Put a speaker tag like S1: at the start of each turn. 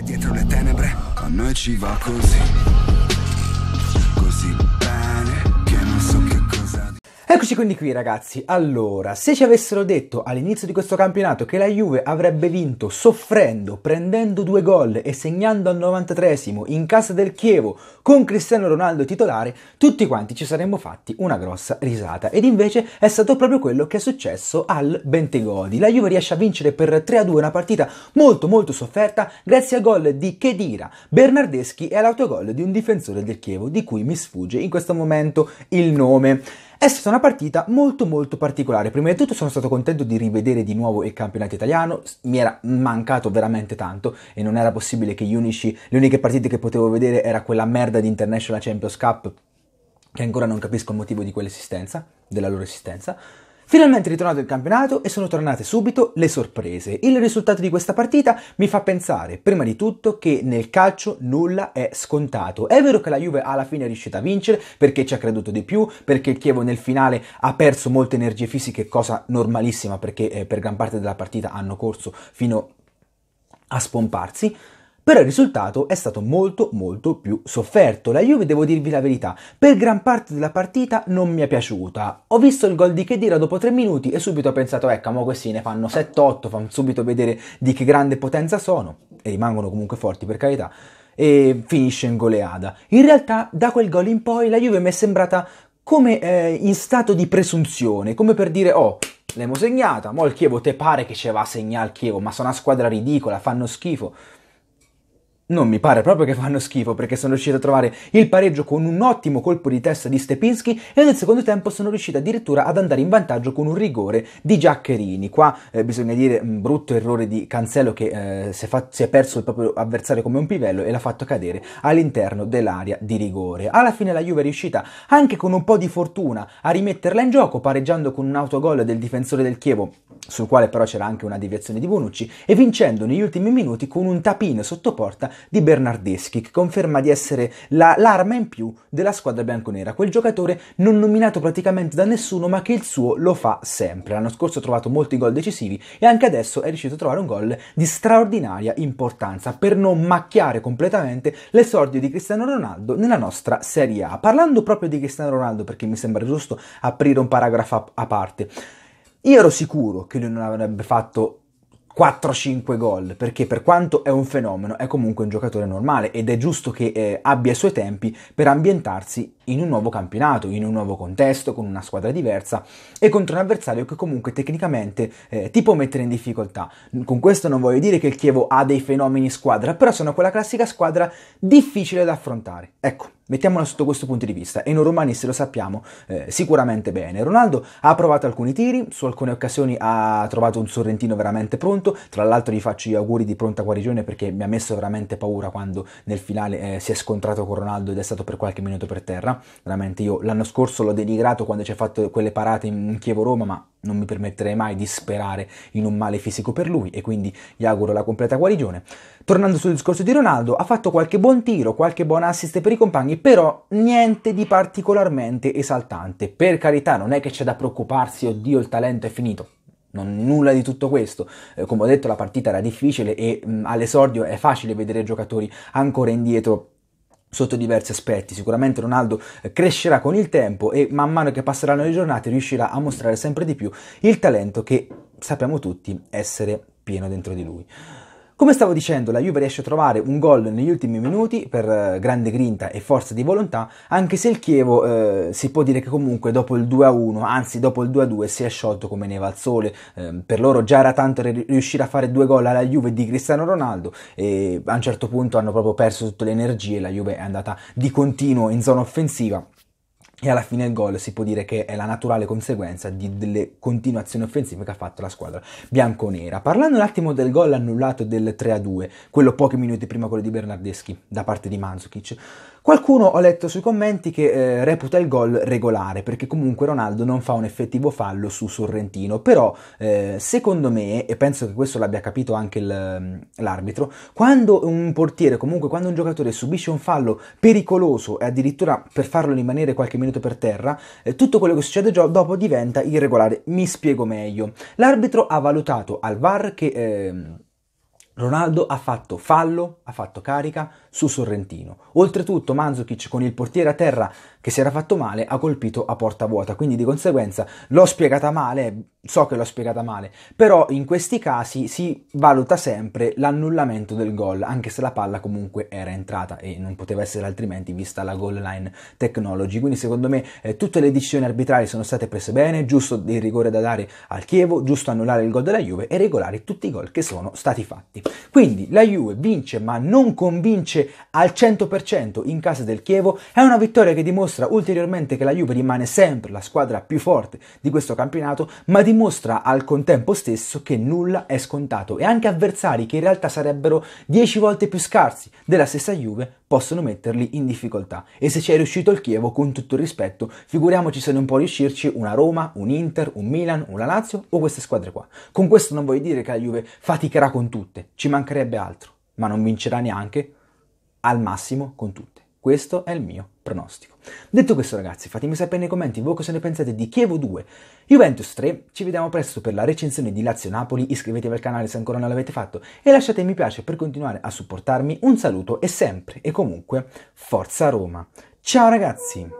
S1: Correre dietro le tenebre, a noi ci va così, così bene che non so che... Eccoci quindi qui ragazzi, allora se ci avessero detto all'inizio di questo campionato che la Juve avrebbe vinto soffrendo, prendendo due gol e segnando al 93esimo in casa del Chievo con Cristiano Ronaldo titolare, tutti quanti ci saremmo fatti una grossa risata ed invece è stato proprio quello che è successo al Bentegodi. La Juve riesce a vincere per 3-2 una partita molto molto sofferta grazie al gol di Chedira, Bernardeschi e all'autogol di un difensore del Chievo di cui mi sfugge in questo momento il nome. È stata una partita molto molto particolare, prima di tutto sono stato contento di rivedere di nuovo il campionato italiano, mi era mancato veramente tanto e non era possibile che unici, le uniche partite che potevo vedere era quella merda di International Champions Cup che ancora non capisco il motivo di quell'esistenza, della loro esistenza. Finalmente ritornato il campionato e sono tornate subito le sorprese. Il risultato di questa partita mi fa pensare, prima di tutto, che nel calcio nulla è scontato. È vero che la Juve alla fine è riuscita a vincere perché ci ha creduto di più, perché il Chievo nel finale ha perso molte energie fisiche, cosa normalissima perché eh, per gran parte della partita hanno corso fino a spomparsi però il risultato è stato molto molto più sofferto. La Juve, devo dirvi la verità, per gran parte della partita non mi è piaciuta. Ho visto il gol di Chedira dopo 3 minuti e subito ho pensato, ecco, ma questi ne fanno 7-8, fanno subito vedere di che grande potenza sono, e rimangono comunque forti per carità, e finisce in goleada. In realtà da quel gol in poi la Juve mi è sembrata come eh, in stato di presunzione, come per dire, oh, l'abbiamo segnata, mo il Chievo te pare che ce va a segnare il Chievo, ma sono una squadra ridicola, fanno schifo. Non mi pare proprio che fanno schifo perché sono riuscito a trovare il pareggio con un ottimo colpo di testa di Stepinski e nel secondo tempo sono riuscito addirittura ad andare in vantaggio con un rigore di Giaccherini. Qua eh, bisogna dire un brutto errore di Cancelo che eh, si, è fa- si, è perso il proprio avversario come un pivello e l'ha fatto cadere all'interno dell'area di rigore. Alla fine la Juve è riuscita anche con un po' di fortuna a rimetterla in gioco pareggiando con un autogol del difensore del Chievo sul quale però c'era anche una deviazione di Bonucci e vincendo negli ultimi minuti con un tapino sotto porta di Bernardeschi, che conferma di essere la, l'arma in più della squadra bianconera, quel giocatore non nominato praticamente da nessuno ma che il suo lo fa sempre. L'anno scorso ha trovato molti gol decisivi e anche adesso è riuscito a trovare un gol di straordinaria importanza per non macchiare completamente l'esordio di Cristiano Ronaldo nella nostra Serie A. Parlando proprio di Cristiano Ronaldo, perché mi sembra giusto aprire un paragrafo a parte, io ero sicuro che lui non avrebbe fatto 4-5 gol, perché per quanto è un fenomeno è comunque un giocatore normale ed è giusto che eh, abbia i suoi tempi per ambientarsi in un nuovo campionato, in un nuovo contesto, con una squadra diversa e contro un avversario che comunque tecnicamente eh, ti può mettere in difficoltà. Con questo non voglio dire che il Chievo ha dei fenomeni squadra, però sono quella classica squadra difficile da affrontare. Ecco, Mettiamola sotto questo punto di vista, e noi romanisti lo sappiamo eh, sicuramente bene. Ronaldo ha provato alcuni tiri, su alcune occasioni ha trovato un sorrentino veramente pronto, tra l'altro gli faccio gli auguri di pronta guarigione perché mi ha messo veramente paura quando nel finale eh, si è scontrato con Ronaldo ed è stato per qualche minuto per terra. Veramente io l'anno scorso l'ho denigrato quando ci ha fatto quelle parate in Chievo-Roma, ma non mi permetterei mai di sperare in un male fisico per lui e quindi gli auguro la completa guarigione. Tornando sul discorso di Ronaldo, ha fatto qualche buon tiro, qualche buon assist per i compagni, però niente di particolarmente esaltante. Per carità, non è che c'è da preoccuparsi, oddio il talento è finito. Non, nulla di tutto questo. Eh, come ho detto, la partita era difficile e mh, mm, all'esordio è facile vedere giocatori ancora indietro sotto diversi aspetti. Sicuramente Ronaldo eh, crescerà con il tempo e man mano che passeranno le giornate riuscirà a mostrare sempre di più il talento che sappiamo tutti essere pieno dentro di lui. Come stavo dicendo, la Juve riesce a trovare un gol negli ultimi minuti per eh, grande grinta e forza di volontà, anche se il Chievo eh, si può dire che comunque dopo il 2-1, anzi dopo il 2-2 si è sciolto come neva al sole. Eh, per loro già era tanto riuscire a fare due gol alla Juve di Cristiano Ronaldo e a un certo punto hanno proprio perso tutte le energie, la Juve è andata di continuo in zona offensiva e alla fine il gol si può dire che è la naturale conseguenza di delle continuazioni offensive che ha fatto la squadra bianconera. Parlando un attimo del gol annullato del 3-2, quello pochi minuti prima quello di Bernardeschi da parte di Manzukic, Qualcuno ho letto sui commenti che eh, reputa il gol regolare perché comunque Ronaldo non fa un effettivo fallo su Sorrentino, però eh, secondo me, e penso che questo l'abbia capito anche il, mm, l'arbitro, quando un portiere, comunque quando un giocatore subisce un fallo pericoloso e addirittura per farlo rimanere qualche minuto per terra, eh, tutto quello che succede già dopo diventa irregolare. Mi spiego meglio. L'arbitro ha valutato al VAR che... Eh, Ronaldo ha fatto fallo, ha fatto carica su Sorrentino. Oltretutto Manzukic con il portiere a terra che si era fatto male ha colpito a porta vuota, quindi di conseguenza l'ho spiegata male, so che l'ho spiegata male, però in questi casi si valuta sempre l'annullamento del gol, anche se la palla comunque era entrata e non poteva essere altrimenti vista la goal line technology, quindi secondo me eh, tutte le decisioni arbitrali sono state prese bene, giusto il rigore da dare al Chievo, giusto annullare il gol della Juve e regolare tutti i gol che sono stati fatti. Quindi la Juve vince ma non convince al 100% in casa del Chievo, è una vittoria che dimostra dimostra ulteriormente che la Juve rimane sempre la squadra più forte di questo campionato, ma dimostra al contempo stesso che nulla è scontato e anche avversari che in realtà sarebbero 10 volte più scarsi della stessa Juve possono metterli in difficoltà. E se ci è riuscito il Chievo, con tutto il rispetto, figuriamoci se non può riuscirci una Roma, un Inter, un Milan, una Lazio o queste squadre qua. Con questo non voglio dire che la Juve faticherà con tutte, ci mancherebbe altro, ma non vincerà neanche al massimo con tutte. Questo è il mio pronostico. Detto questo ragazzi, fatemi sapere nei commenti voi cosa ne pensate di Chievo 2, Juventus 3, ci vediamo presto per la recensione di Lazio-Napoli, iscrivetevi al canale se ancora non l'avete fatto e lasciate mi piace per continuare a supportarmi, un saluto e sempre e comunque Forza Roma. Ciao ragazzi!